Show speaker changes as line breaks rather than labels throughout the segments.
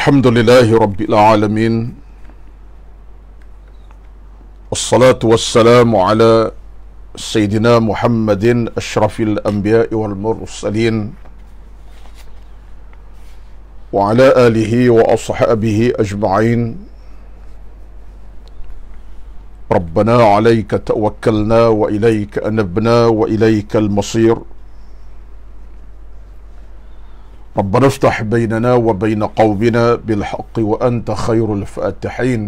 الحمد لله رب العالمين والصلاة والسلام على سيدنا محمد أشرف الأنبياء والمرسلين وعلى آله وأصحابه أجمعين ربنا عليك توكلنا وإليك أنبنا وإليك المصير ربنا افتح بيننا وبين قومنا بالحق وانت خير الفاتحين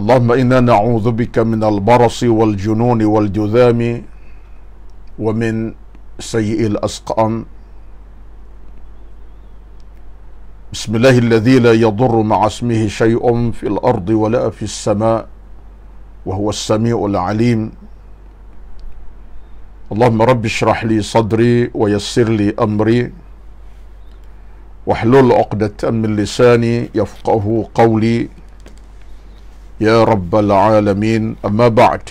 اللهم انا نعوذ بك من البرص والجنون والجذام ومن سيء الاسقام بسم الله الذي لا يضر مع اسمه شيء في الارض ولا في السماء وهو السميع العليم اللهم رب اشرح لي صدري ويسر لي امري واحلل عقدة من لساني يفقه قولي يا رب العالمين اما بعد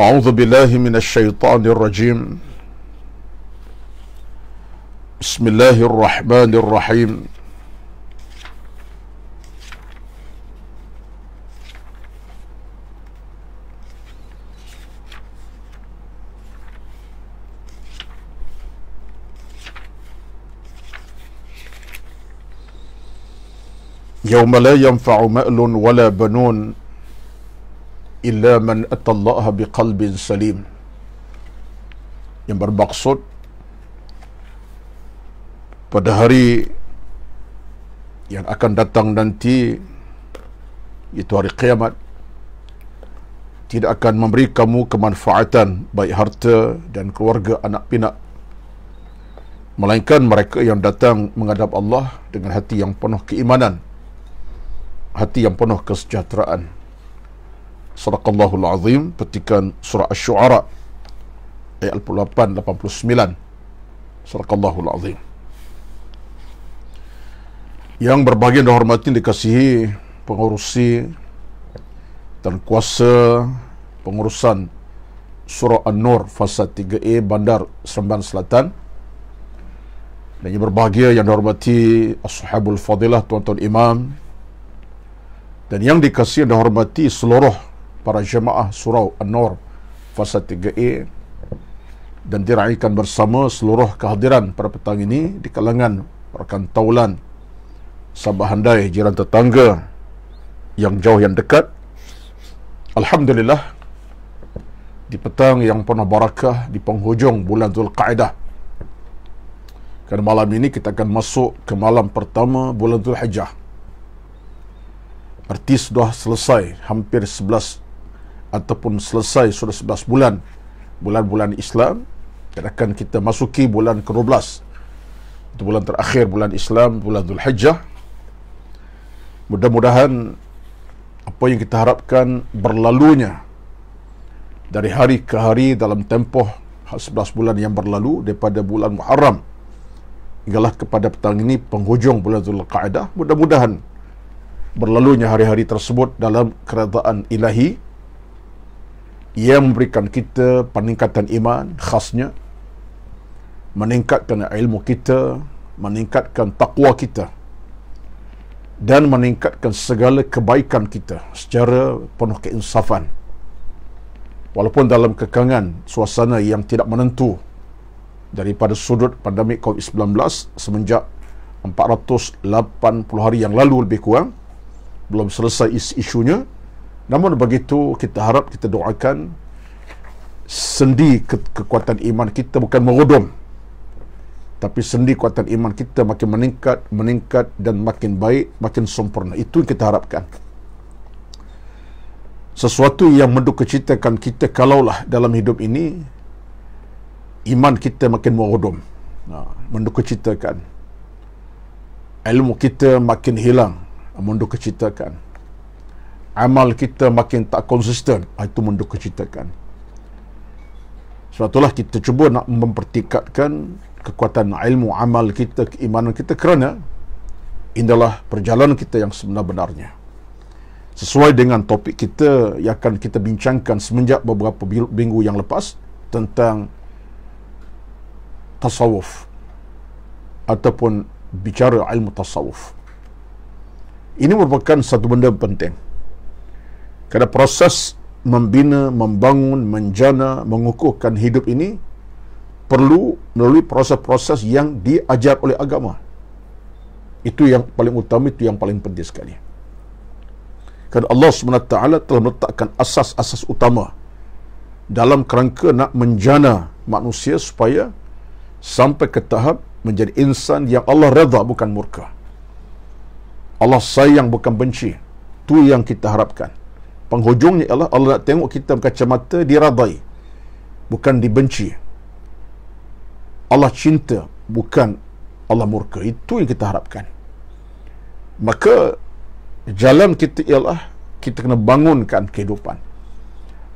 اعوذ بالله من الشيطان الرجيم بسم الله الرحمن الرحيم يوم لا ينفع مال ولا بنون الا من اتى الله بقلب سليم yang bermaksud pada hari yang akan datang nanti itu hari kiamat tidak akan memberi kamu kemanfaatan baik harta dan keluarga anak pinak melainkan mereka yang datang menghadap Allah dengan hati yang penuh keimanan hati yang penuh kesejahteraan. Sadaqallahul Azim, petikan surah Ash-Shu'ara, ayat 88-89. Sadaqallahul Azim. Yang berbahagia dan hormati dikasihi pengurusi dan kuasa pengurusan Surah An-Nur Fasa 3A Bandar Seremban Selatan dan yang berbahagia yang dihormati Ashabul Fadilah Tuan-Tuan Imam dan yang dikasihi dan hormati seluruh para jemaah surau An-Nur fasa 3A dan diraihkan bersama seluruh kehadiran pada petang ini di kalangan rakan taulan Sabah Handai jiran tetangga yang jauh yang dekat Alhamdulillah di petang yang penuh barakah di penghujung bulan Zulqaidah kerana malam ini kita akan masuk ke malam pertama bulan Zulhijjah. Hijjah artis dah selesai hampir 11 ataupun selesai sudah 11 bulan bulan-bulan Islam dan akan kita masuki bulan ke-12 itu bulan terakhir bulan Islam bulan Dhul Hijjah mudah-mudahan apa yang kita harapkan berlalunya dari hari ke hari dalam tempoh 11 bulan yang berlalu daripada bulan Muharram hinggalah kepada petang ini penghujung bulan Dhul Qa'dah mudah-mudahan berlalunya hari-hari tersebut dalam kerajaan ilahi ia memberikan kita peningkatan iman khasnya meningkatkan ilmu kita meningkatkan takwa kita dan meningkatkan segala kebaikan kita secara penuh keinsafan walaupun dalam kekangan suasana yang tidak menentu daripada sudut pandemik COVID-19 semenjak 480 hari yang lalu lebih kurang belum selesai is isunya namun begitu kita harap kita doakan sendi ke kekuatan iman kita bukan merudum tapi sendi kekuatan iman kita makin meningkat meningkat dan makin baik makin sempurna itu yang kita harapkan sesuatu yang mendukacitakan kita kalaulah dalam hidup ini iman kita makin merudum ha, mendukacitakan ilmu kita makin hilang menduk kecitakan amal kita makin tak konsisten ah, itu menduk kecitakan sebab itulah kita cuba nak mempertingkatkan kekuatan ilmu amal kita keimanan kita kerana inilah perjalanan kita yang sebenar-benarnya sesuai dengan topik kita yang akan kita bincangkan semenjak beberapa minggu yang lepas tentang tasawuf ataupun bicara ilmu tasawuf ini merupakan satu benda penting. Kerana proses membina, membangun, menjana, mengukuhkan hidup ini perlu melalui proses-proses yang diajar oleh agama. Itu yang paling utama, itu yang paling penting sekali. Kerana Allah SWT telah meletakkan asas-asas utama dalam kerangka nak menjana manusia supaya sampai ke tahap menjadi insan yang Allah redha bukan murkah. Allah sayang bukan benci tu yang kita harapkan penghujungnya Allah. Allah nak tengok kita berkacamata diradai bukan dibenci Allah cinta bukan Allah murka itu yang kita harapkan maka jalan kita ialah kita kena bangunkan kehidupan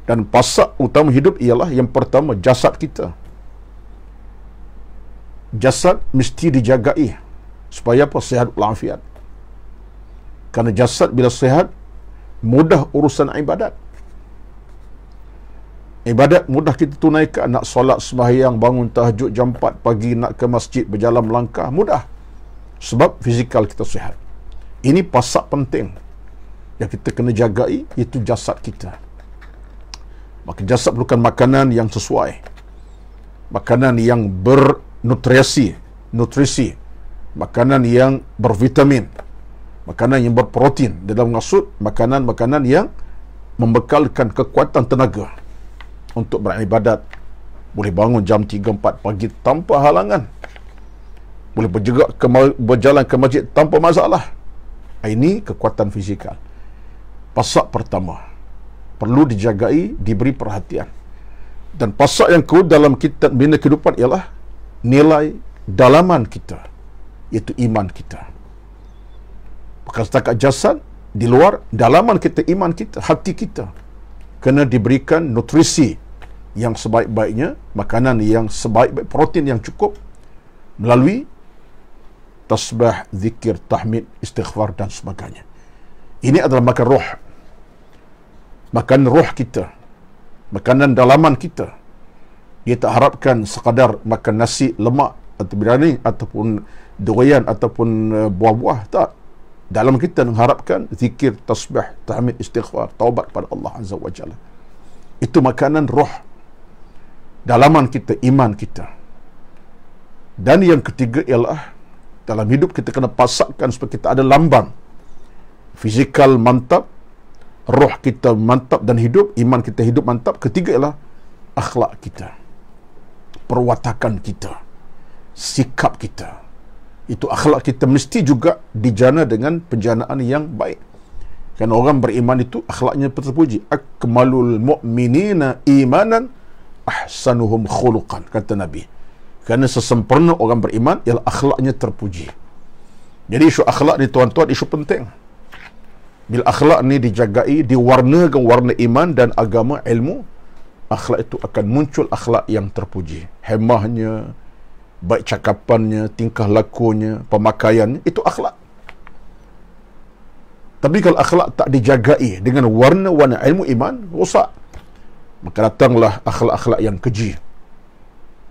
dan pasak utama hidup ialah yang pertama jasad kita jasad mesti dijagai supaya apa sehat walafiat kerana jasad bila sihat Mudah urusan ibadat Ibadat mudah kita tunaikan Nak solat sembahyang Bangun tahajud jam 4 pagi Nak ke masjid berjalan melangkah Mudah Sebab fizikal kita sihat Ini pasak penting Yang kita kena jagai Itu jasad kita Maka jasad perlukan makanan yang sesuai Makanan yang bernutrisi Nutrisi Makanan yang bervitamin makanan yang berprotein dalam maksud makanan-makanan yang membekalkan kekuatan tenaga untuk beribadat boleh bangun jam 3 4 pagi tanpa halangan boleh berjegak ke berjalan ke masjid tanpa masalah ah, ini kekuatan fizikal pasak pertama perlu dijagai diberi perhatian dan pasak yang kedua dalam kita bina kehidupan ialah nilai dalaman kita iaitu iman kita bukan setakat jasad di luar dalaman kita iman kita hati kita kena diberikan nutrisi yang sebaik-baiknya makanan yang sebaik-baik protein yang cukup melalui tasbah, zikir tahmid istighfar dan sebagainya ini adalah makan roh makan roh kita makanan dalaman kita dia tak harapkan sekadar makan nasi lemak atau birani ataupun durian ataupun eh, buah-buah tak dalam kita mengharapkan zikir tasbih tahmid istighfar taubat pada Allah azza wa jalla itu makanan roh dalaman kita iman kita dan yang ketiga ialah dalam hidup kita kena pasakkan supaya kita ada lambang fizikal mantap roh kita mantap dan hidup iman kita hidup mantap ketiga ialah akhlak kita perwatakan kita sikap kita itu akhlak kita mesti juga dijana dengan penjanaan yang baik. Kan orang beriman itu akhlaknya terpuji. Akmalul mu'minina imanan ahsanuhum khuluqan kata Nabi. Kerana sesempurna orang beriman ialah akhlaknya terpuji. Jadi isu akhlak ni tuan-tuan isu penting. Bila akhlak ni dijagai, diwarnakan warna iman dan agama ilmu, akhlak itu akan muncul akhlak yang terpuji. Hemahnya, baik cakapannya, tingkah lakunya, pemakaiannya, itu akhlak. Tapi kalau akhlak tak dijagai dengan warna-warna ilmu iman, rosak. Maka datanglah akhlak-akhlak yang keji.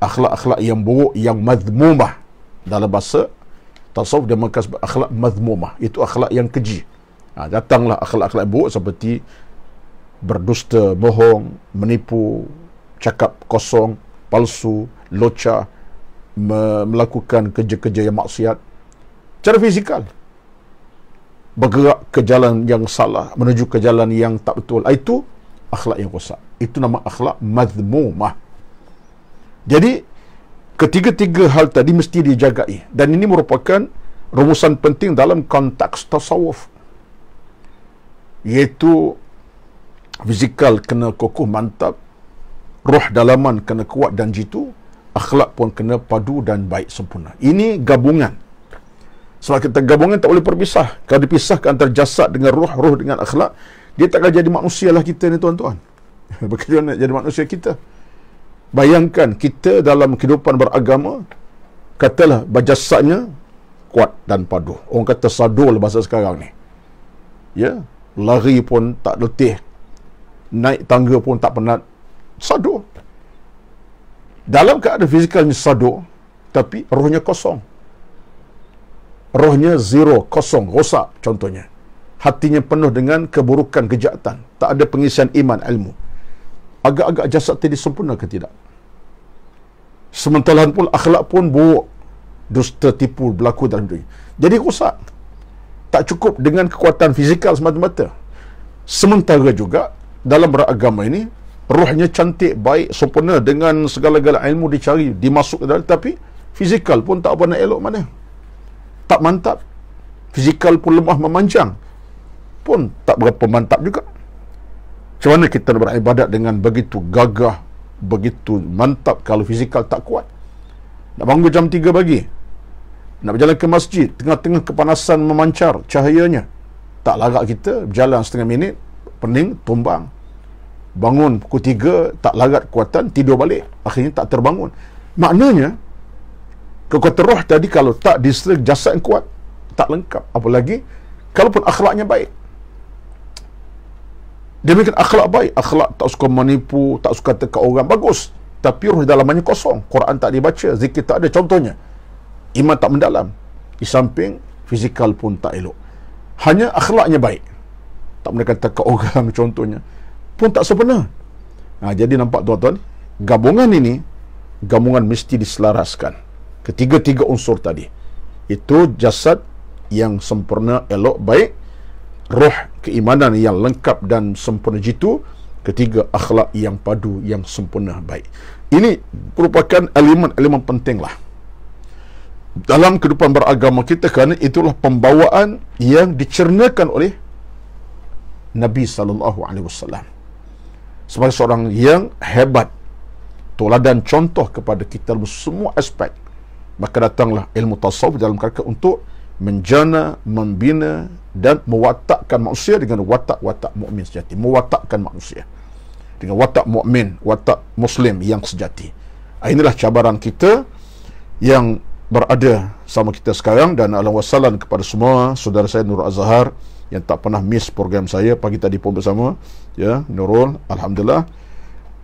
Akhlak-akhlak yang buruk, yang mazmumah. Dalam bahasa, tasawuf dia maka sebab akhlak mazmumah. Itu akhlak yang keji. Ha, datanglah akhlak-akhlak yang buruk seperti berdusta, bohong, menipu, cakap kosong, palsu, locah, me- melakukan kerja-kerja yang maksiat secara fizikal bergerak ke jalan yang salah menuju ke jalan yang tak betul ah, itu akhlak yang rosak itu nama akhlak madmumah jadi ketiga-tiga hal tadi mesti dijagai dan ini merupakan rumusan penting dalam konteks tasawuf iaitu fizikal kena kokoh mantap roh dalaman kena kuat dan jitu akhlak pun kena padu dan baik sempurna. Ini gabungan. Sebab kita gabungan tak boleh perpisah. Kalau dipisahkan antara jasad dengan ruh, ruh dengan akhlak, dia tak akan jadi manusia lah kita ni tuan-tuan. Bagaimana nak jadi manusia kita? Bayangkan kita dalam kehidupan beragama, katalah jasadnya kuat dan padu. Orang kata sadul bahasa sekarang ni. Ya, lari pun tak letih. Naik tangga pun tak penat. Sadul dalam keadaan fizikalnya sadu tapi rohnya kosong rohnya zero kosong rosak contohnya hatinya penuh dengan keburukan kejahatan tak ada pengisian iman ilmu agak-agak jasad tadi sempurna ke tidak sementara pun akhlak pun buruk dusta tipu berlaku dalam dunia jadi rosak tak cukup dengan kekuatan fizikal semata-mata sementara juga dalam beragama ini rohnya cantik, baik, sempurna dengan segala-gala ilmu dicari, dimasuk dalam tapi fizikal pun tak pernah elok mana. Tak mantap. Fizikal pun lemah memanjang. Pun tak berapa mantap juga. Macam mana kita beribadat dengan begitu gagah, begitu mantap kalau fizikal tak kuat? Nak bangun jam 3 pagi? Nak berjalan ke masjid, tengah-tengah kepanasan memancar cahayanya? Tak larak kita, berjalan setengah minit, pening, tumbang bangun pukul 3 tak lagat kekuatan tidur balik akhirnya tak terbangun maknanya kekuatan roh tadi kalau tak diserang jasad yang kuat tak lengkap apalagi kalaupun akhlaknya baik dia mungkin akhlak baik akhlak tak suka menipu tak suka tekak orang bagus tapi roh dalamannya kosong Quran tak dibaca zikir tak ada contohnya iman tak mendalam di samping fizikal pun tak elok hanya akhlaknya baik tak boleh kata ke orang contohnya pun tak sempurna ha, jadi nampak tuan-tuan gabungan ini gabungan mesti diselaraskan ketiga-tiga unsur tadi itu jasad yang sempurna elok baik roh keimanan yang lengkap dan sempurna jitu ketiga akhlak yang padu yang sempurna baik ini merupakan elemen-elemen pentinglah dalam kehidupan beragama kita kerana itulah pembawaan yang dicernakan oleh Nabi sallallahu alaihi wasallam sebagai seorang yang hebat toladan contoh kepada kita dalam semua aspek maka datanglah ilmu tasawuf dalam kerja untuk menjana, membina dan mewatakkan manusia dengan watak-watak mukmin sejati. Mewatakkan manusia dengan watak mukmin, watak muslim yang sejati. Ah, inilah cabaran kita yang berada sama kita sekarang dan alam alhamdulillah kepada semua saudara saya Nur Azhar yang tak pernah miss program saya pagi tadi pun bersama ya Nurul alhamdulillah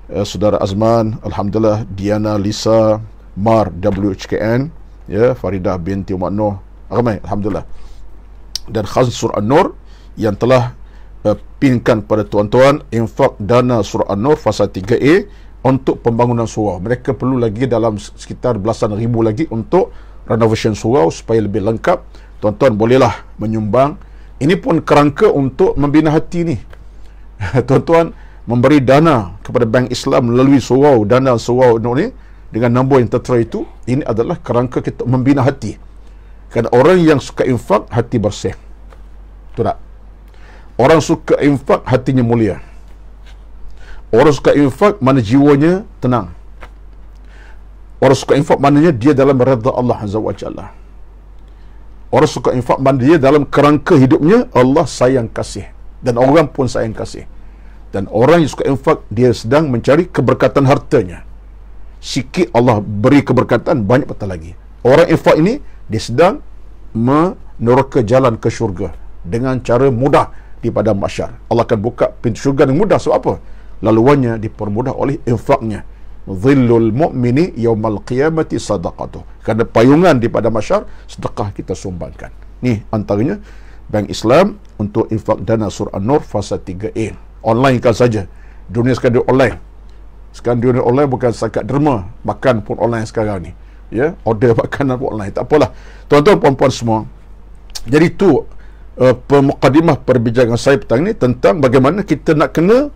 ya, saudara Azman alhamdulillah Diana Lisa Mar WHKN ya Faridah binti Umar Noh ramai alhamdulillah dan khas Surah An-Nur yang telah uh, pinkan pada tuan-tuan infak dana Surah An-Nur fasa 3A untuk pembangunan surau mereka perlu lagi dalam sekitar belasan ribu lagi untuk renovation surau supaya lebih lengkap tuan-tuan bolehlah menyumbang ini pun kerangka untuk membina hati ni. Tuan-tuan memberi dana kepada Bank Islam melalui surau dana surau ni dengan nombor yang tertera itu, ini adalah kerangka kita membina hati. Kerana orang yang suka infak, hati bersih. Betul tak? Orang suka infak, hatinya mulia. Orang suka infak, mana jiwanya tenang. Orang suka infak, maknanya dia dalam redha Allah Azza wa Jalla orang suka infak mandiri dalam kerangka hidupnya Allah sayang kasih dan orang pun sayang kasih dan orang yang suka infak dia sedang mencari keberkatan hartanya sikit Allah beri keberkatan banyak patah lagi orang infak ini dia sedang menerka jalan ke syurga dengan cara mudah di padang mahsyar Allah akan buka pintu syurga dengan mudah sebab apa laluannya dipermudah oleh infaknya Zillul mu'mini yawmal qiyamati sadaqatuh. Kerana payungan daripada masyarakat, sedekah kita sumbangkan. Ni antaranya, Bank Islam untuk infak dana surah Nur fasa 3A. Online kan saja. Dunia sekarang dia online. Sekarang dunia online bukan sekat derma. Makan pun online sekarang ni. Ya, order makanan pun online. Tak apalah. Tuan-tuan, puan-puan semua. Jadi tu, uh, eh, pemukadimah perbincangan saya petang ni tentang bagaimana kita nak kena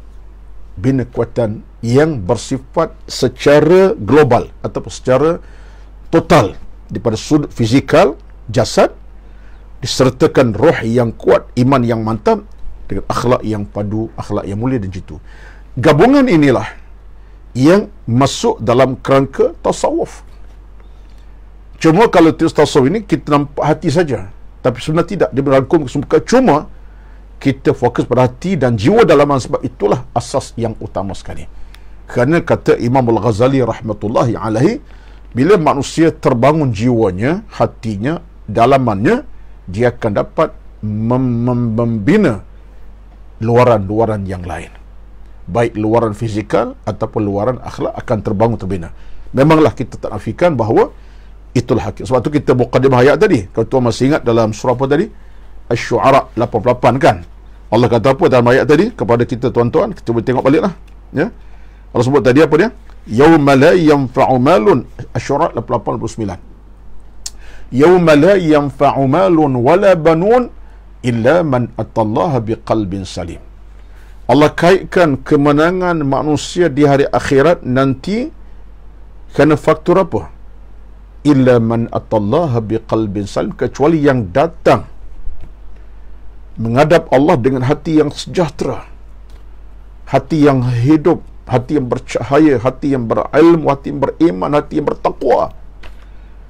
bina kuatan yang bersifat secara global ataupun secara total daripada sudut fizikal jasad disertakan roh yang kuat iman yang mantap dengan akhlak yang padu akhlak yang mulia dan jitu gabungan inilah yang masuk dalam kerangka tasawuf cuma kalau tasawuf ini kita nampak hati saja tapi sebenarnya tidak dia merangkum semuka cuma kita fokus pada hati dan jiwa dalaman sebab itulah asas yang utama sekali kerana kata Imam Al-Ghazali rahmatullahi alaihi bila manusia terbangun jiwanya hatinya dalamannya dia akan dapat mem- mem- membina luaran-luaran yang lain baik luaran fizikal ataupun luaran akhlak akan terbangun terbina memanglah kita tak nafikan bahawa itulah hakikat sebab tu kita mukadimah ayat tadi kalau tuan masih ingat dalam surah apa tadi Asy-Syu'ara 88 kan. Allah kata apa dalam ayat tadi kepada kita tuan-tuan? Kita boleh tengok baliklah. Ya. Allah sebut tadi apa dia? Yauma la yanfa'u malun Asy-Syu'ara 88 Yauma la yanfa'u malun wala banun illa man attallaha biqalbin salim. Allah kaitkan kemenangan manusia di hari akhirat nanti kerana faktor apa? Illa man attallaha biqalbin salim kecuali yang datang menghadap Allah dengan hati yang sejahtera hati yang hidup hati yang bercahaya hati yang berilmu hati yang beriman hati yang bertakwa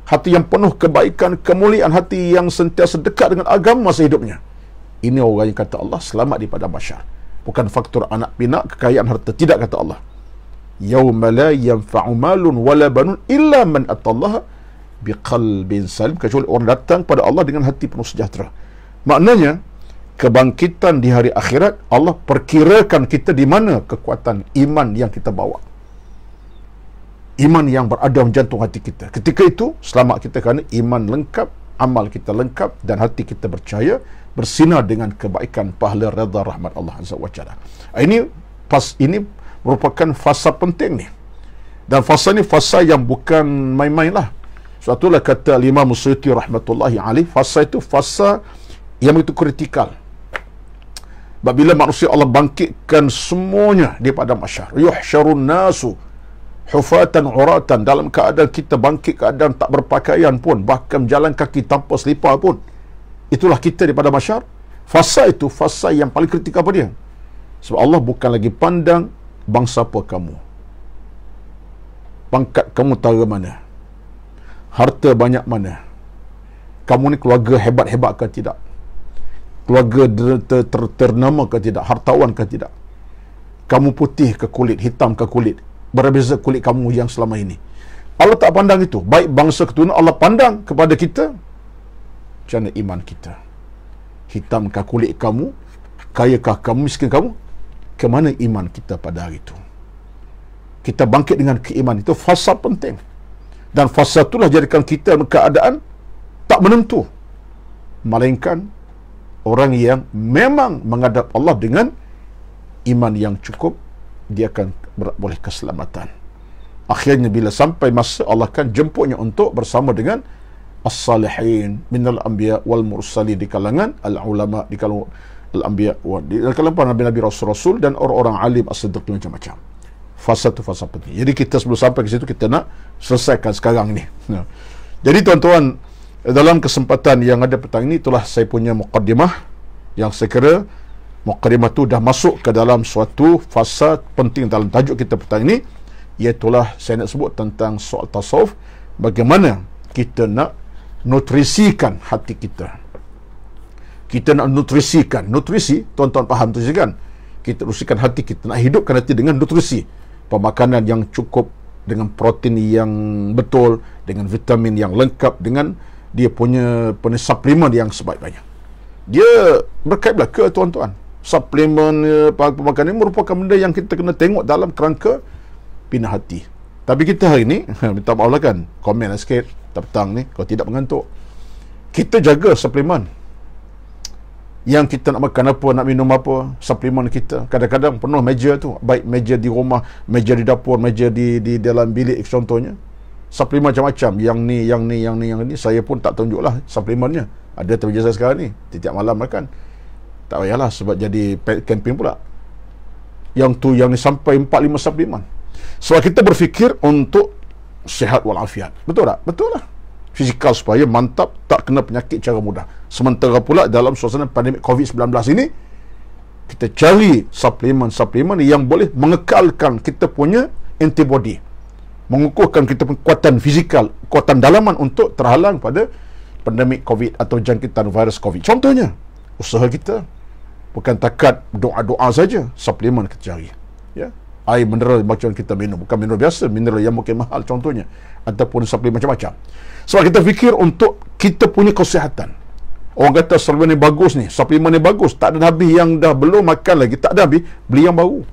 hati yang penuh kebaikan kemuliaan hati yang sentiasa dekat dengan agama sehidupnya ini orang yang kata Allah selamat daripada masyar bukan faktor anak pinak kekayaan harta tidak kata Allah yauma la yanfa'u wala banun illa man atallaha bin salim kecuali orang datang pada Allah dengan hati penuh sejahtera maknanya kebangkitan di hari akhirat Allah perkirakan kita di mana kekuatan iman yang kita bawa iman yang berada di jantung hati kita ketika itu selamat kita kerana iman lengkap amal kita lengkap dan hati kita percaya bersinar dengan kebaikan pahala redha rahmat Allah azza wa jalla ini pas ini merupakan fasa penting ni dan fasa ni fasa yang bukan main-main lah Suatulah kata Imam Musyuti rahmatullahi alaih Fasa itu fasa yang begitu kritikal bila manusia Allah bangkitkan semuanya di pada masyar. Yuhsyarun nasu hufatan uratan dalam keadaan kita bangkit keadaan tak berpakaian pun bahkan jalan kaki tanpa selipar pun itulah kita di pada masyar. Fasa itu fasa yang paling kritik apa dia? Sebab Allah bukan lagi pandang bangsa apa kamu. Pangkat kamu tahu mana? Harta banyak mana? Kamu ni keluarga hebat-hebat ke tidak? keluarga ternama ke tidak hartawan ke tidak kamu putih ke kulit hitam ke kulit berbeza kulit kamu yang selama ini Allah tak pandang itu baik bangsa keturunan Allah pandang kepada kita macam mana iman kita hitam ke kulit kamu kaya ke kamu miskin kamu ke mana iman kita pada hari itu kita bangkit dengan keiman itu fasa penting dan fasa itulah jadikan kita keadaan tak menentu melainkan orang yang memang menghadap Allah dengan iman yang cukup dia akan boleh keselamatan akhirnya bila sampai masa Allah akan jemputnya untuk bersama dengan as-salihin minal anbiya wal mursali di kalangan al ulama di kalangan al anbiya di kalangan para nabi-nabi rasul-rasul dan orang-orang alim as-siddiq macam-macam fasa tu fasa penting jadi kita sebelum sampai ke situ kita nak selesaikan sekarang ni jadi tuan-tuan dalam kesempatan yang ada petang ini itulah saya punya mukadimah yang saya kira mukadimah itu dah masuk ke dalam suatu fasa penting dalam tajuk kita petang ini iaitulah saya nak sebut tentang soal tasawuf bagaimana kita nak nutrisikan hati kita kita nak nutrisikan nutrisi tuan-tuan faham tu kan kita nutrisikan hati kita nak hidupkan hati dengan nutrisi pemakanan yang cukup dengan protein yang betul dengan vitamin yang lengkap dengan dia punya punya suplemen yang sebaik banyak. Dia berkaitlah ke tuan-tuan. Suplemen pemakan ini merupakan benda yang kita kena tengok dalam kerangka bina hati. Tapi kita hari ini, minta maaf lah kan, komen lah sikit petang ni, kalau tidak mengantuk. Kita jaga suplemen. Yang kita nak makan apa, nak minum apa, suplemen kita. Kadang-kadang penuh meja tu, baik meja di rumah, meja di dapur, meja di, di dalam bilik contohnya suplemen macam-macam yang ni yang ni yang ni yang ni saya pun tak tunjuk lah suplemennya ada terjejas saya sekarang ni tiap malam makan tak payahlah sebab jadi camping pula yang tu yang ni sampai 4 5 suplemen sebab kita berfikir untuk sehat walafiat betul tak betul lah fizikal supaya mantap tak kena penyakit cara mudah sementara pula dalam suasana pandemik COVID-19 ini kita cari suplemen-suplemen yang boleh mengekalkan kita punya antibody mengukuhkan kita kekuatan fizikal, kekuatan dalaman untuk terhalang pada pandemik COVID atau jangkitan virus COVID. Contohnya, usaha kita bukan takat doa-doa saja, suplemen kita cari. Ya? Air mineral macam kita minum, bukan mineral biasa, mineral yang mungkin mahal contohnya. Ataupun suplemen macam-macam. Sebab kita fikir untuk kita punya kesihatan. Orang kata suplemen ni bagus ni, suplemen ni bagus. Tak ada habis yang dah belum makan lagi, tak ada habis, beli yang baru.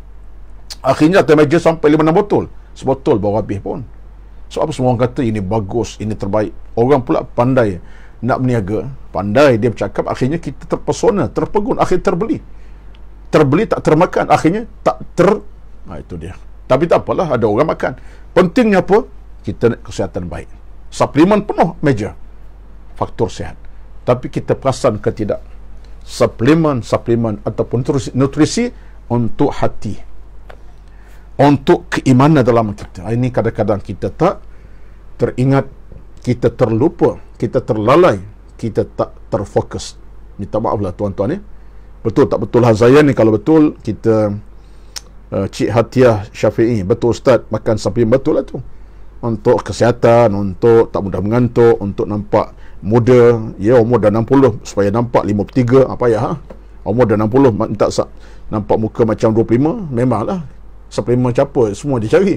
Akhirnya, temaja sampai lima enam botol sebetul bahawa habis pun sebab apa semua orang kata ini bagus ini terbaik orang pula pandai nak berniaga pandai dia bercakap akhirnya kita terpesona terpegun akhirnya terbeli terbeli tak termakan akhirnya tak ter ha, itu dia tapi tak apalah ada orang makan pentingnya apa kita nak kesihatan baik suplemen penuh meja faktor sihat tapi kita perasan ke tidak suplemen suplemen ataupun nutrisi untuk hati untuk keimanan dalam kita. Ini kadang-kadang kita tak teringat, kita terlupa, kita terlalai, kita tak terfokus. Minta maaflah tuan-tuan ya. Betul tak betul Hazayan ni kalau betul kita uh, Cik Hatiah Syafi'i betul ustaz makan supplement betul lah tu. Untuk kesihatan, untuk tak mudah mengantuk, untuk nampak muda, ya umur dah 60 supaya nampak 53 apa ya ha. Umur dah 60 tak nampak muka macam 25 memanglah suplemen capa semua dia cari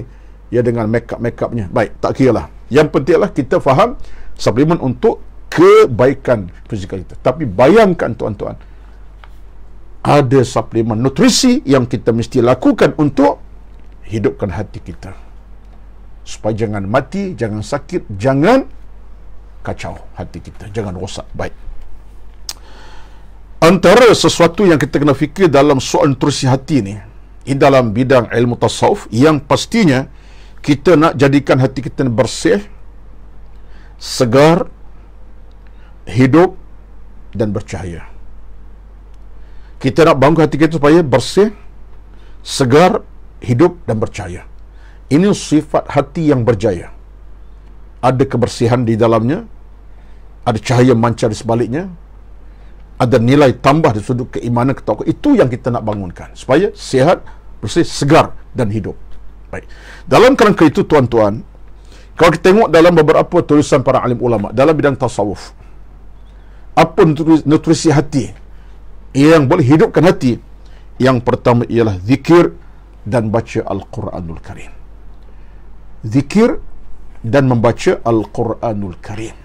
ya dengan makeup makeupnya baik tak kira lah yang pentinglah kita faham suplemen untuk kebaikan fizikal kita tapi bayangkan tuan-tuan ada suplemen nutrisi yang kita mesti lakukan untuk hidupkan hati kita supaya jangan mati jangan sakit jangan kacau hati kita jangan rosak baik antara sesuatu yang kita kena fikir dalam soal nutrisi hati ni di dalam bidang ilmu tasawuf yang pastinya kita nak jadikan hati kita bersih segar hidup dan bercahaya kita nak bangun hati kita supaya bersih segar hidup dan bercahaya ini sifat hati yang berjaya ada kebersihan di dalamnya ada cahaya mancar di sebaliknya ada nilai tambah di sudut keimanan ketakwaan itu yang kita nak bangunkan supaya sihat bersih segar dan hidup baik dalam kerangka itu tuan-tuan kalau kita tengok dalam beberapa tulisan para alim ulama dalam bidang tasawuf apa nutrisi hati yang boleh hidupkan hati yang pertama ialah zikir dan baca al-Quranul Karim zikir dan membaca al-Quranul Karim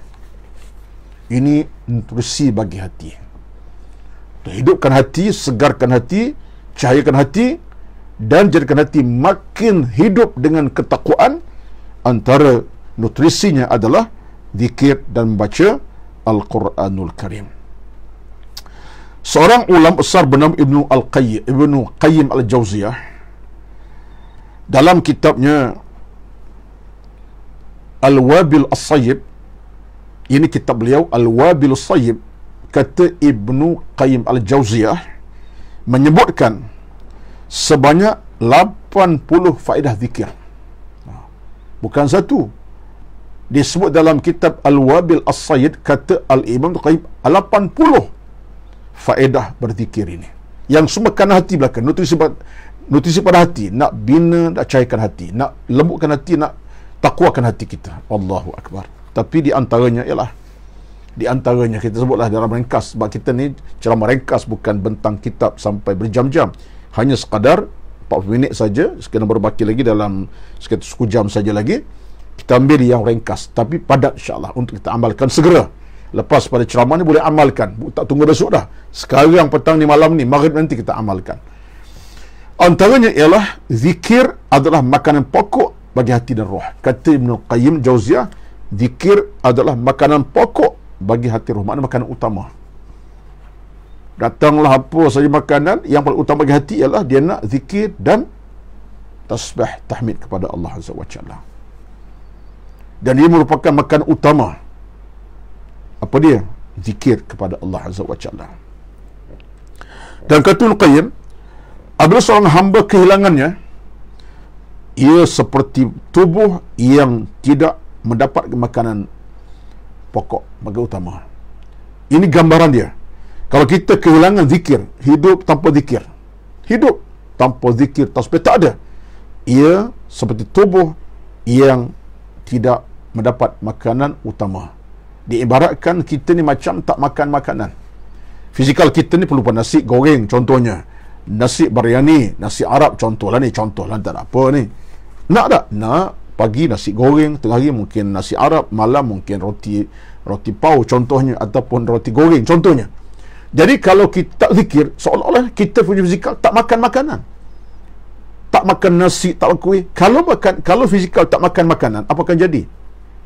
ini nutrisi bagi hati hidupkan hati, segarkan hati, cahayakan hati dan jadikan hati makin hidup dengan ketakwaan antara nutrisinya adalah zikir dan membaca Al-Quranul Karim. Seorang ulama besar bernama Ibnu Al-Qayyim Ibnu Qayyim Al-Jauziyah dalam kitabnya Al-Wabil As-Sayyib ini kitab beliau Al-Wabil As-Sayyib kata Ibnu Qayyim Al-Jauziyah menyebutkan sebanyak 80 faedah zikir bukan satu disebut dalam kitab Al-Wabil As-Sayyid kata Al-Imam Qayyim 80 faedah berzikir ini yang semua kena hati belaka nutrisi nutrisi pada hati nak bina nak cairkan hati nak lembutkan hati nak takwakan hati kita Allahu Akbar tapi di antaranya ialah di antaranya kita sebutlah dalam ringkas sebab kita ni ceramah ringkas bukan bentang kitab sampai berjam-jam hanya sekadar 40 minit saja sekena berbaki lagi dalam sekitar suku jam saja lagi kita ambil yang ringkas tapi padat insyaAllah untuk kita amalkan segera lepas pada ceramah ni boleh amalkan tak tunggu besok dah sekarang petang ni malam ni maghrib nanti kita amalkan antaranya ialah zikir adalah makanan pokok bagi hati dan roh kata Ibn Qayyim Jauziah zikir adalah makanan pokok bagi hati roh makna makanan utama datanglah apa saja makanan yang paling utama bagi hati ialah dia nak zikir dan tasbih tahmid kepada Allah azza wajalla dan ia merupakan makan utama apa dia zikir kepada Allah azza wajalla dan kata Qayyim apabila seorang hamba kehilangannya ia seperti tubuh yang tidak mendapat makanan pokok bagi utama ini gambaran dia kalau kita kehilangan zikir hidup tanpa zikir hidup tanpa zikir tasbih tak ada ia seperti tubuh yang tidak mendapat makanan utama diibaratkan kita ni macam tak makan makanan fizikal kita ni perlu nasi goreng contohnya nasi biryani nasi arab contohlah ni contohlah tak ada apa ni nak tak nak pagi nasi goreng, tengah hari mungkin nasi Arab, malam mungkin roti roti pau contohnya ataupun roti goreng contohnya. Jadi kalau kita tak zikir, seolah-olah kita punya fizikal tak makan makanan. Tak makan nasi, tak makan kuih. Kalau makan kalau fizikal tak makan makanan, apa akan jadi?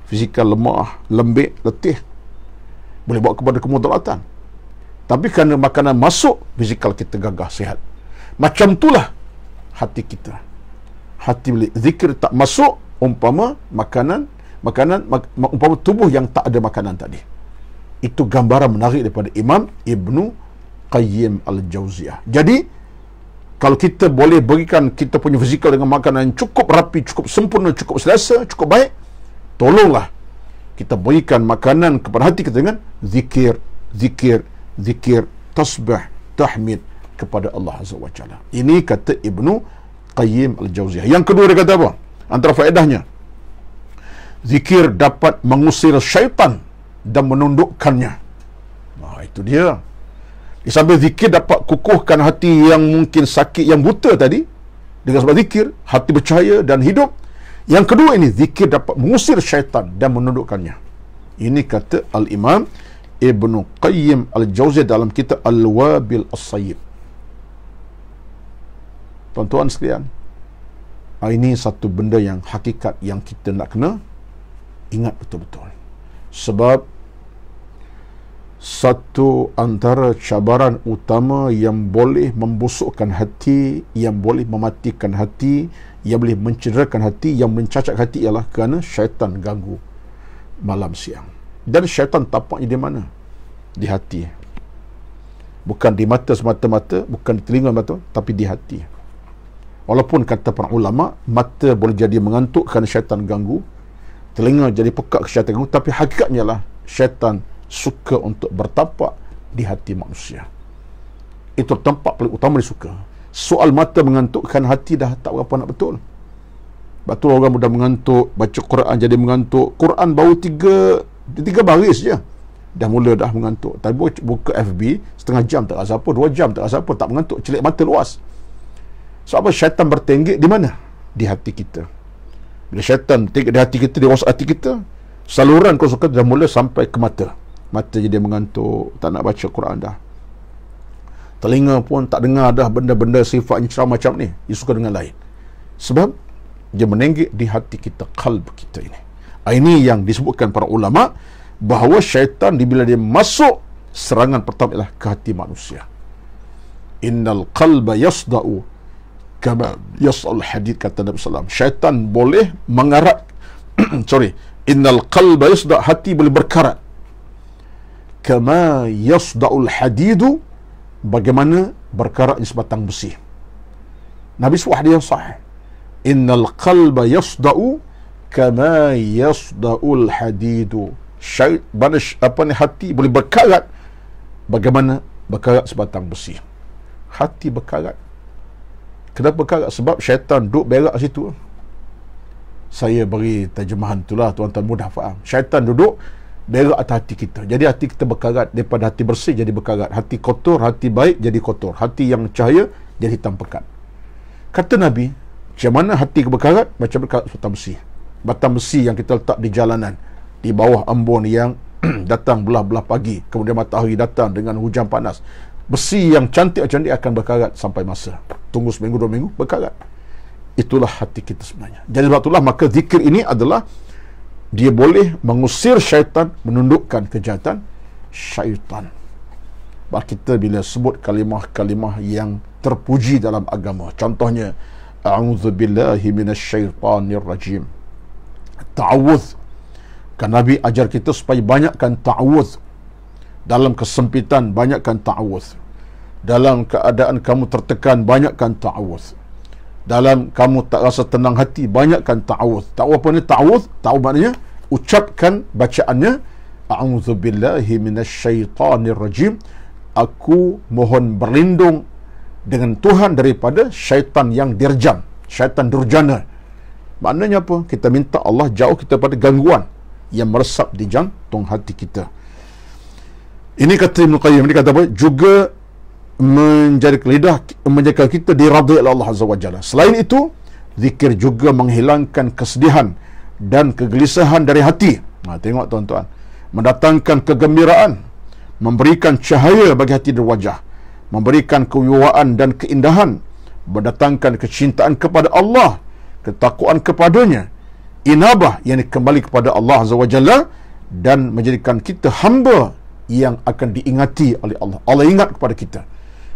Fizikal lemah, lembek, letih. Boleh buat kepada kemudaratan. Tapi kerana makanan masuk, fizikal kita gagah sihat. Macam itulah hati kita. Hati boleh zikir tak masuk, umpama makanan makanan mak, umpama tubuh yang tak ada makanan tadi itu gambaran menarik daripada Imam Ibn Qayyim Al-Jauziyah. Jadi kalau kita boleh berikan kita punya fizikal dengan makanan yang cukup rapi, cukup sempurna, cukup selesa, cukup baik, tolonglah kita berikan makanan kepada hati kita dengan zikir, zikir, zikir, tasbih, tahmid kepada Allah Azza wa Jalla. Ini kata Ibn Qayyim Al-Jauziyah. Yang kedua dia kata apa? Antara faedahnya, zikir dapat mengusir syaitan dan menundukkannya. Nah, itu dia. Di zikir dapat kukuhkan hati yang mungkin sakit yang buta tadi dengan sebab zikir, hati bercahaya dan hidup. Yang kedua ini, zikir dapat mengusir syaitan dan menundukkannya. Ini kata Al-Imam Ibn Qayyim Al-Jawziyah dalam kitab Al-Wabil As-Sayyid. Tuan-tuan sekalian, Ah, ini satu benda yang hakikat yang kita nak kena ingat betul-betul sebab satu antara cabaran utama yang boleh membusukkan hati yang boleh mematikan hati yang boleh mencederakan hati yang mencacat hati ialah kerana syaitan ganggu malam siang dan syaitan tapaknya di mana? di hati bukan di mata semata-mata bukan di telinga semata-mata tapi di hati Walaupun kata para ulama mata boleh jadi mengantuk kerana syaitan ganggu, telinga jadi pekak kerana syaitan ganggu, tapi hakikatnya lah syaitan suka untuk bertapak di hati manusia. Itu tempat paling utama dia suka. Soal mata mengantuk mengantukkan hati dah tak berapa nak betul. Betul orang mudah mengantuk, baca Quran jadi mengantuk. Quran baru tiga, tiga baris je. Dah mula dah mengantuk. Tapi buka FB, setengah jam tak rasa apa, dua jam tak rasa apa, tak mengantuk. Celik mata luas. Sebab apa syaitan bertenggik di mana? Di hati kita. Bila syaitan tinggik di hati kita, di wasat hati kita, saluran kosongkan dah mula sampai ke mata. Mata jadi mengantuk, tak nak baca Quran dah. Telinga pun tak dengar dah benda-benda sifatnya ceramah macam ni. Dia suka dengan lain. Sebab dia menenggik di hati kita, kalbu kita ini. Ah, ini yang disebutkan para ulama bahawa syaitan bila dia masuk serangan pertama ialah ke hati manusia. Innal qalba yasda'u kama yasal hadid kata Nabi sallam syaitan boleh mengarak. sorry innal qalba yasda hati boleh berkarat kama yasdaul hadidu bagaimana berkarat di sebatang besi Nabi SAW hadis yang sah, innal qalba yasda'u kama yasda'ul hadidu syait banish apa ni hati boleh berkarat bagaimana berkarat sebatang besi hati berkarat Kenapa kak? Sebab syaitan duduk berak situ. Saya beri terjemahan itulah tuan-tuan mudah faham. Syaitan duduk berak atas hati kita. Jadi hati kita berkarat daripada hati bersih jadi berkarat. Hati kotor, hati baik jadi kotor. Hati yang cahaya jadi hitam pekat. Kata Nabi, macam mana hati berkarat? Macam berkarat batang besi. Batang besi yang kita letak di jalanan. Di bawah ambon yang datang belah-belah pagi. Kemudian matahari datang dengan hujan panas besi yang cantik-cantik akan berkarat sampai masa. Tunggu seminggu, dua minggu, berkarat. Itulah hati kita sebenarnya. Jadi sebab itulah maka zikir ini adalah dia boleh mengusir syaitan, menundukkan kejahatan syaitan. Sebab kita bila sebut kalimah-kalimah yang terpuji dalam agama. Contohnya, A'udhu billahi minasyaitanir rajim. Ta'awudh. Kan Nabi ajar kita supaya banyakkan ta'awudh dalam kesempitan banyakkan ta'awuz dalam keadaan kamu tertekan banyakkan ta'awuz dalam kamu tak rasa tenang hati banyakkan ta'awuz tahu apa ni ta'awuz tahu maknanya ucapkan bacaannya a'udzubillahi rajim. aku mohon berlindung dengan Tuhan daripada syaitan yang dirjam syaitan durjana maknanya apa kita minta Allah jauh kita pada gangguan yang meresap di jantung hati kita ini kata Ibn Qayyim Dia kata apa? Juga menjadikan lidah Menjaga kita diradai oleh Allah Azza wa Jalla Selain itu Zikir juga menghilangkan kesedihan Dan kegelisahan dari hati nah, ha, Tengok tuan-tuan Mendatangkan kegembiraan Memberikan cahaya bagi hati dan wajah Memberikan kewibawaan dan keindahan Mendatangkan kecintaan kepada Allah Ketakuan kepadanya Inabah yang kembali kepada Allah Azza wa Jalla dan menjadikan kita hamba yang akan diingati oleh Allah. Allah ingat kepada kita.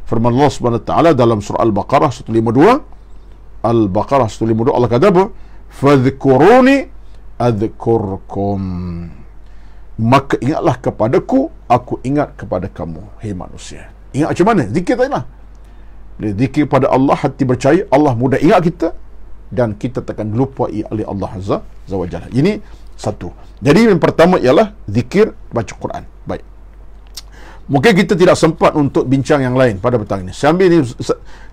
Firman Allah SWT dalam surah Al-Baqarah 152. Al-Baqarah 152 Allah kata apa? Fadhkuruni adhkurkum. Maka ingatlah kepadaku, aku ingat kepada kamu, hei manusia. Ingat macam mana? Zikir tadi lah. Bila zikir kepada Allah, hati percaya, Allah mudah ingat kita dan kita takkan lupa oleh Allah Azza wa Jalla. Ini satu. Jadi yang pertama ialah zikir baca Quran. Baik. Mungkin kita tidak sempat untuk bincang yang lain pada petang ini. Saya ambil ini.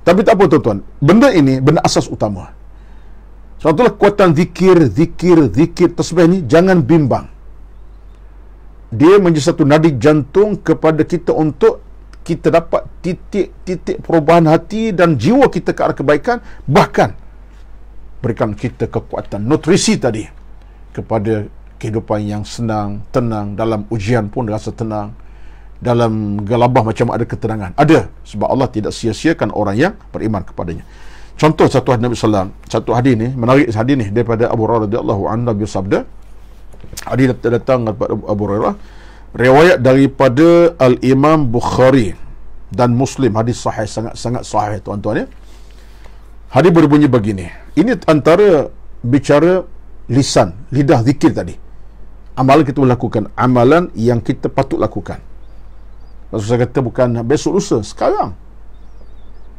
Tapi tak apa tuan-tuan. Benda ini benda asas utama. Sebab itulah kekuatan zikir, zikir, zikir tersebut ini jangan bimbang. Dia menjadi satu nadi jantung kepada kita untuk kita dapat titik-titik perubahan hati dan jiwa kita ke arah kebaikan. Bahkan berikan kita kekuatan nutrisi tadi kepada kehidupan yang senang, tenang dalam ujian pun rasa tenang dalam gelabah macam ada keterangan, ada sebab Allah tidak sia-siakan orang yang beriman kepadanya contoh satu hadis Nabi sallallahu satu hadis ni menarik hadis ni daripada Abu Hurairah Allahu anhu Nabi sabda hadis datang daripada Abu Hurairah riwayat daripada Al Imam Bukhari dan Muslim hadis sahih sangat-sangat sahih tuan-tuan ya hadis berbunyi begini ini antara bicara lisan lidah zikir tadi amalan kita lakukan amalan yang kita patut lakukan Lalu saya kata bukan besok lusa, sekarang.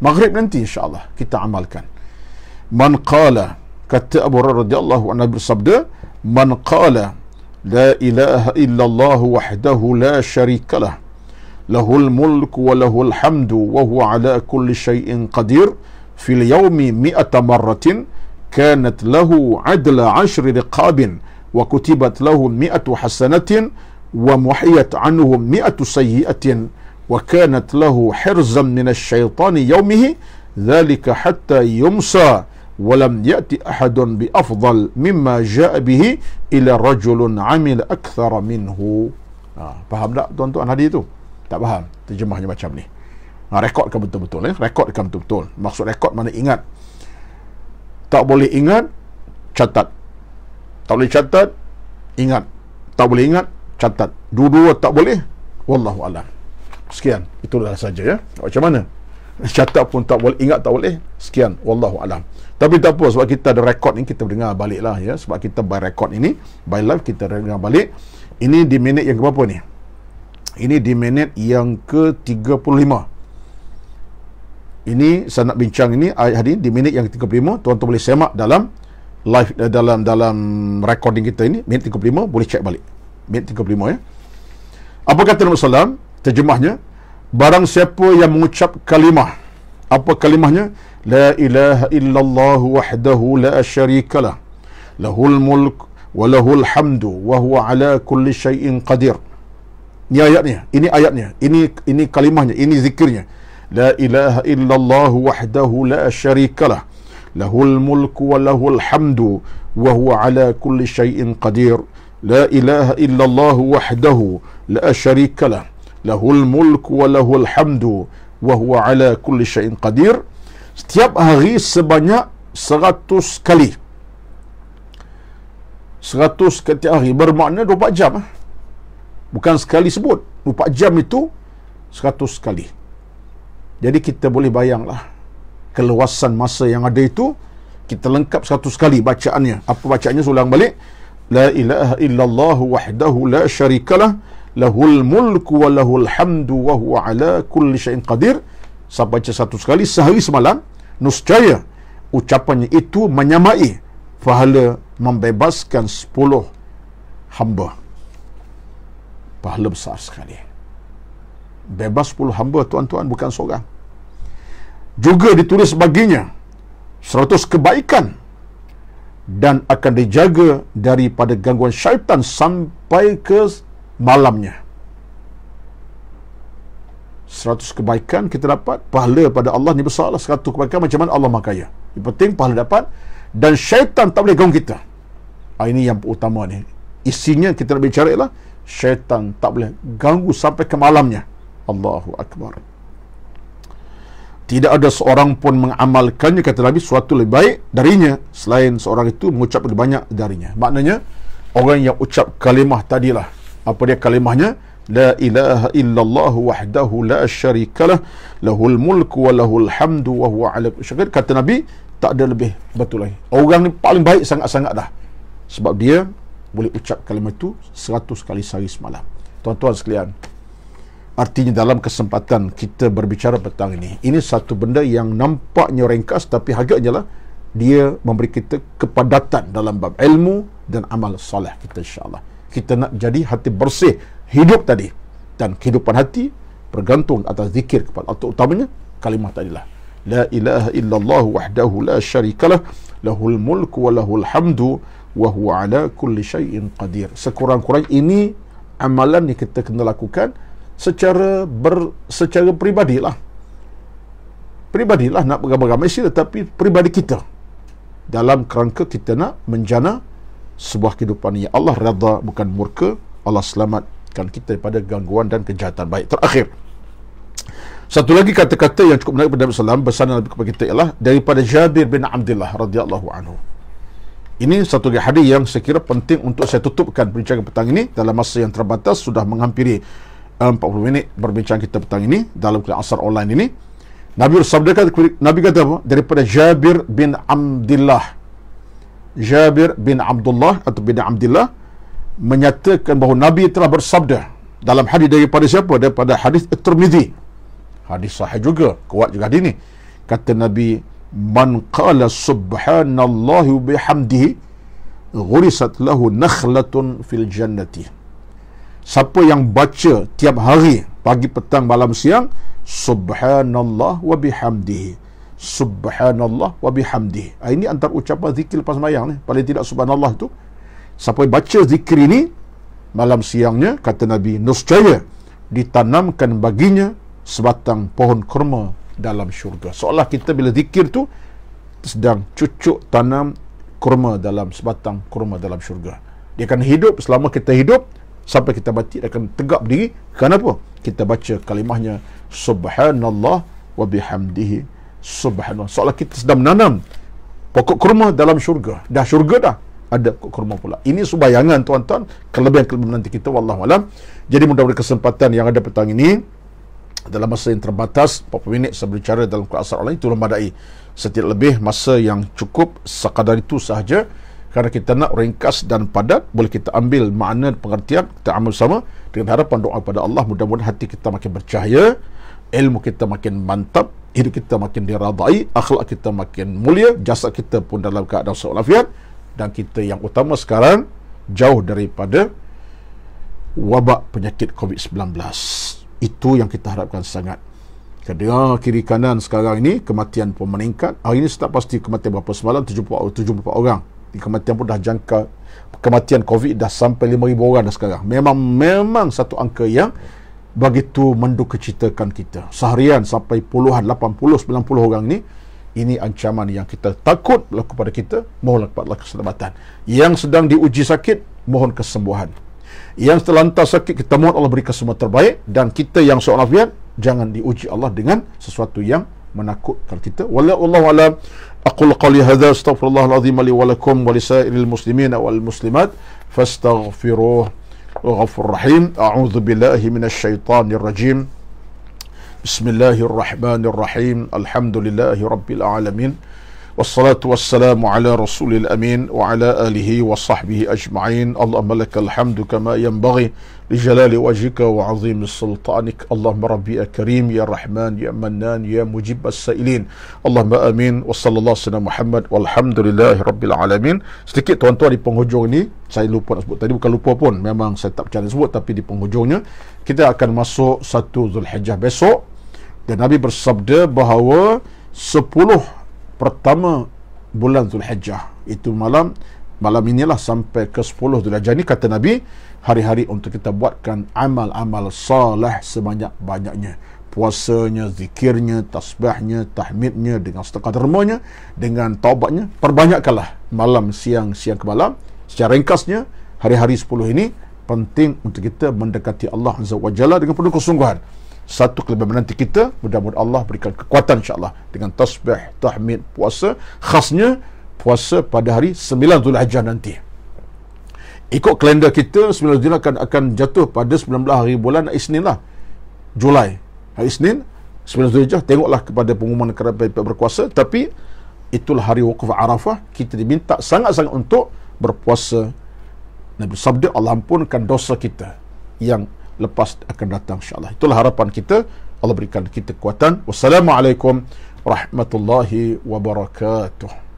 Maghrib nanti insyaAllah kita amalkan. Man qala kata Abu Hurairah radhiyallahu anhu bersabda, man qala la ilaha illallah wahdahu la syarikalah lahul mulk wa lahul hamdu wa huwa ala kulli syai'in qadir fil yaumi mi'ata marratin كانت له عدل عشر رقاب وكتبت له مئة حسنة ومحيت عنه مئة سيئة وكانت له حرزا من الشيطان يومه ذلك حتى يمسى ولم يأت أحد بأفضل مما جاء به إلى رجل عمل أكثر منه ha, faham tak tuan-tuan hari itu? tak faham terjemahnya macam ni ha, rekodkan betul-betul eh? rekodkan betul-betul maksud rekod mana ingat tak boleh ingat catat tak boleh catat ingat tak boleh ingat catat dua-dua tak boleh wallahu alam sekian itu dah saja ya macam mana catat pun tak boleh ingat tak boleh sekian wallahu alam tapi tak apa sebab kita ada rekod ni kita dengar baliklah ya sebab kita by rekod ini by live kita dengar balik ini di minit yang berapa ni ini di minit yang ke-35 ini saya nak bincang ini ayat hadis di minit yang ke-35 tuan-tuan boleh semak dalam live eh, dalam dalam recording kita ini minit 35 boleh check balik ayat 35 ya. Apa kata Nabi Sallam? Terjemahnya, Barang siapa yang mengucap kalimah, apa kalimahnya? La ilaha illallah wahdahu la syarikalah. Lahul mulk wa lahul hamdu wa huwa ala kulli syai'in qadir. Ini ayatnya, ini ayatnya, ini ini kalimahnya, ini zikirnya. La ilaha illallah wahdahu la syarikalah. Lahul mulku wa lahul hamdu wa huwa ala kulli syai'in qadir. لا إله إلا الله وحده لا شريك له له الملك وله الحمد وهو على كل شيء قدير setiap hari sebanyak 100 kali 100 kali hari bermakna 24 jam bukan sekali sebut 24 jam itu 100 kali jadi kita boleh bayanglah keluasan masa yang ada itu kita lengkap 100 kali bacaannya apa bacaannya ulang balik لا إله إلا الله وحده لا شريك له له الملك وله الحمد وهو على كل شيء قدير Saya baca satu sekali sehari semalam Nuscaya ucapannya itu menyamai Fahala membebaskan sepuluh hamba Pahala besar sekali Bebas sepuluh hamba tuan-tuan bukan seorang Juga ditulis baginya Seratus kebaikan dan akan dijaga daripada gangguan syaitan sampai ke malamnya. Seratus kebaikan kita dapat pahala pada Allah ni besar lah 100 kebaikan macam mana Allah maha kaya yang penting pahala dapat dan syaitan tak boleh ganggu kita ha, ini yang utama ni isinya kita nak bicara ialah syaitan tak boleh ganggu sampai ke malamnya Allahu Akbar tidak ada seorang pun mengamalkannya kata Nabi suatu lebih baik darinya selain seorang itu mengucap lebih banyak darinya maknanya orang yang ucap kalimah tadilah apa dia kalimahnya la ilaha illallah wahdahu la syarikalah lahul mulku wa lahul hamdu wa huwa ala syakir kata Nabi tak ada lebih betul lagi orang ni paling baik sangat-sangat dah sebab dia boleh ucap kalimah itu seratus kali sehari semalam tuan-tuan sekalian artinya dalam kesempatan kita berbicara tentang ini ini satu benda yang nampaknya ringkas tapi hakikatnya lah dia memberi kita kepadatan dalam bab ilmu dan amal soleh kita insyaAllah kita nak jadi hati bersih hidup tadi dan kehidupan hati bergantung atas zikir kepada atau utamanya kalimah lah. la ilaha illallah wahdahu la syarikalah lahul mulku wa lahul hamdu wa huwa ala kulli syai'in qadir sekurang-kurang ini amalan yang kita kena lakukan secara ber, secara peribadilah peribadilah nak beramai-ramai sila tapi pribadi kita dalam kerangka kita nak menjana sebuah kehidupan yang Allah redha bukan murka Allah selamatkan kita daripada gangguan dan kejahatan baik terakhir satu lagi kata-kata yang cukup menarik pada Nabi SAW Bersana lebih kepada kita ialah Daripada Jabir bin Abdullah radhiyallahu anhu Ini satu lagi hadis yang sekiranya penting Untuk saya tutupkan perbincangan petang ini Dalam masa yang terbatas Sudah menghampiri 40 minit berbincang kita petang ini dalam kelas asar online ini. Nabi bersabda Nabi kata apa? Daripada Jabir bin Abdullah. Jabir bin Abdullah atau bin Abdullah menyatakan bahawa Nabi telah bersabda dalam hadis daripada siapa? Daripada hadis At-Tirmizi. Hadis sahih juga, kuat juga hadis ini. Kata Nabi, "Man qala subhanallahi bihamdihi ghurisat lahu nakhlatun fil jannati." siapa yang baca tiap hari pagi petang malam siang subhanallah wa bihamdihi subhanallah wa bihamdihi ah, ini antara ucapan zikir lepas mayang ni paling tidak subhanallah tu siapa yang baca zikir ini malam siangnya kata Nabi nuscaya ditanamkan baginya sebatang pohon kurma dalam syurga seolah kita bila zikir tu sedang cucuk tanam kurma dalam sebatang kurma dalam syurga dia akan hidup selama kita hidup sampai kita mati akan tegak berdiri kenapa kita baca kalimahnya subhanallah wa bihamdihi subhanallah seolah kita sedang menanam pokok kurma dalam syurga dah syurga dah ada pokok kurma pula ini subayangan tuan-tuan kelebihan-kelebihan nanti kita wallahu alam jadi mudah-mudahan kesempatan yang ada petang ini dalam masa yang terbatas beberapa minit saya berbicara dalam kelas asar online itu memadai setiap lebih masa yang cukup sekadar itu sahaja kerana kita nak ringkas dan padat boleh kita ambil makna pengertian kita amal sama dengan harapan doa kepada Allah mudah-mudahan hati kita makin bercahaya ilmu kita makin mantap hidup kita makin diradai akhlak kita makin mulia jasa kita pun dalam keadaan seolah olah dan kita yang utama sekarang jauh daripada wabak penyakit COVID-19 itu yang kita harapkan sangat Kedua kiri kanan sekarang ini Kematian pun meningkat Hari ini saya pasti kematian berapa semalam 74, 74 orang ini kematian pun dah jangka kematian COVID dah sampai 5,000 orang dah sekarang. Memang memang satu angka yang begitu menduka kita. Seharian sampai puluhan, 80, 90 orang ni ini ancaman yang kita takut berlaku pada kita mohon kepada keselamatan yang sedang diuji sakit mohon kesembuhan yang terlantar sakit kita mohon Allah berikan semua terbaik dan kita yang seorang afiat jangan diuji Allah dengan sesuatu yang menakutkan kita wallahu alam أقول قولي هذا استغفر الله العظيم لي ولكم ولسائر المسلمين والمسلمات فاستغفروه غفور رحيم أعوذ بالله من الشيطان الرجيم بسم الله الرحمن الرحيم الحمد لله رب العالمين والصلاة والسلام على رسول الأمين وعلى آله وصحبه أجمعين اللهم لك الحمد كما ينبغي لجلال وجهك وعظيم سلطانك اللهم ربي كريم يا رحمن يا منان يا مجيب السائلين اللهم امين وصلى الله على محمد والحمد لله رب العالمين sedikit tuan-tuan di penghujung ni saya lupa nak sebut tadi bukan lupa pun memang saya tak percaya sebut tapi di penghujungnya kita akan masuk 1 Zulhijjah besok dan Nabi bersabda bahawa 10 pertama bulan Zulhijjah itu malam malam inilah sampai ke 10 Zulhijjah jadi kata Nabi hari-hari untuk kita buatkan amal-amal salih sebanyak-banyaknya puasanya, zikirnya, tasbihnya, tahmidnya dengan setengah termonya, dengan taubatnya, perbanyakkanlah malam, siang, siang ke malam. Secara ringkasnya, hari-hari 10 ini penting untuk kita mendekati Allah Azza wa Jalla dengan penuh kesungguhan. Satu kelebihan nanti kita, mudah-mudahan Allah berikan kekuatan insyaAllah dengan tasbih, tahmid, puasa, khasnya puasa pada hari 9 Zulhijjah nanti. Ikut kalender kita 9 Zulhijjah akan akan jatuh pada 19 hari bulan Isnin lah. Julai. Hari Isnin 9 Zulhijjah tengoklah kepada pengumuman kerajaan pihak berkuasa tapi itulah hari wukuf Arafah kita diminta sangat-sangat untuk berpuasa Nabi sabda Allah ampunkan dosa kita yang lepas akan datang insyaallah itulah harapan kita Allah berikan kita kekuatan wassalamualaikum warahmatullahi wabarakatuh